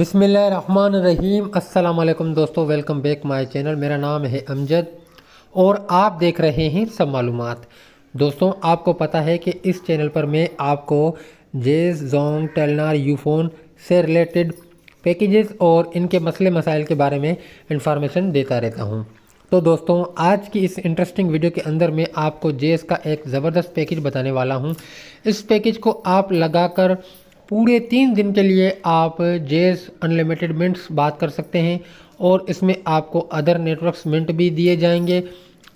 बिसमीम अल्लाम दोस्तों वेलकम बैक माय चैनल मेरा नाम है अमजद और आप देख रहे हैं सब मालूम दोस्तों आपको पता है कि इस चैनल पर मैं आपको जेज जोंग टेलनार यूफोन से रिलेटेड पैकेजेस और इनके मसले मसाइल के बारे में इंफॉर्मेशन देता रहता हूँ तो दोस्तों आज की इस इंटरेस्टिंग वीडियो के अंदर मैं आपको जेज़ का एक ज़बरदस्त पैकेज बताने वाला हूँ इस पैकेज को आप लगा पूरे तीन दिन के लिए आप जेस अनलिमिटेड मिनट्स बात कर सकते हैं और इसमें आपको अदर नेटवर्क्स मिनट भी दिए जाएंगे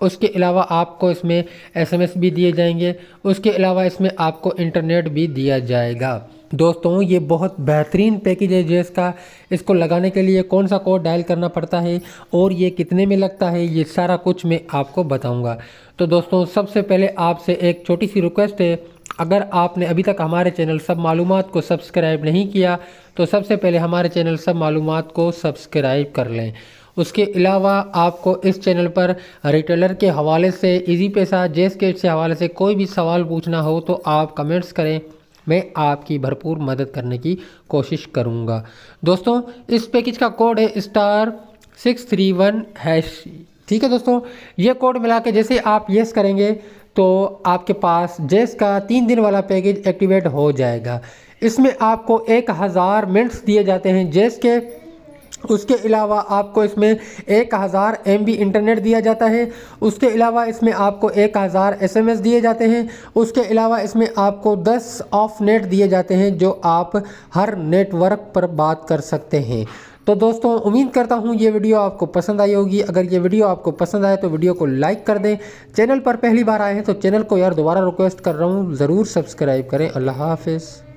उसके अलावा आपको इसमें एसएमएस भी दिए जाएंगे उसके अलावा इसमें आपको इंटरनेट भी दिया जाएगा दोस्तों ये बहुत बेहतरीन पैकेज है जेस का इसको लगाने के लिए कौन सा कोड डायल करना पड़ता है और ये कितने में लगता है ये सारा कुछ मैं आपको बताऊंगा तो दोस्तों सबसे पहले आपसे एक छोटी सी रिक्वेस्ट है अगर आपने अभी तक हमारे चैनल सब मालूम को सब्सक्राइब नहीं किया तो सबसे पहले हमारे चैनल सब मालूम को सब्सक्राइब कर लें उसके अलावा आपको इस चैनल पर रिटेलर के हवाले से इजी पैसा जेस केट के हवाले से कोई भी सवाल पूछना हो तो आप कमेंट्स करें मैं आपकी भरपूर मदद करने की कोशिश करूंगा दोस्तों इस पैकेज का कोड है star six three one hash ठीक है दोस्तों ये कोड मिला के जैसे आप येस करेंगे तो आपके पास जेस का तीन दिन वाला पैकेज एक्टिवेट हो जाएगा इसमें आपको एक हज़ार मिनट्स दिए जाते हैं जेस के उसके अलावा आपको इसमें एक हज़ार एम इंटरनेट दिया जाता है उसके अलावा इसमें आपको एक हज़ार एस एम एस दिए जाते हैं उसके अलावा इसमें आपको दस ऑफ नेट दिए जाते हैं जो आप हर नेटवर्क पर बात कर सकते हैं तो दोस्तों उम्मीद करता हूँ ये वीडियो आपको पसंद आई होगी अगर ये वीडियो आपको पसंद आए तो वीडियो को लाइक कर दें चैनल पर पहली बार आए हैं तो चैनल को यार दोबारा रिक्वेस्ट कर रहा हूँ ज़रूर सब्सक्राइब करें अल्लाह हाफिज़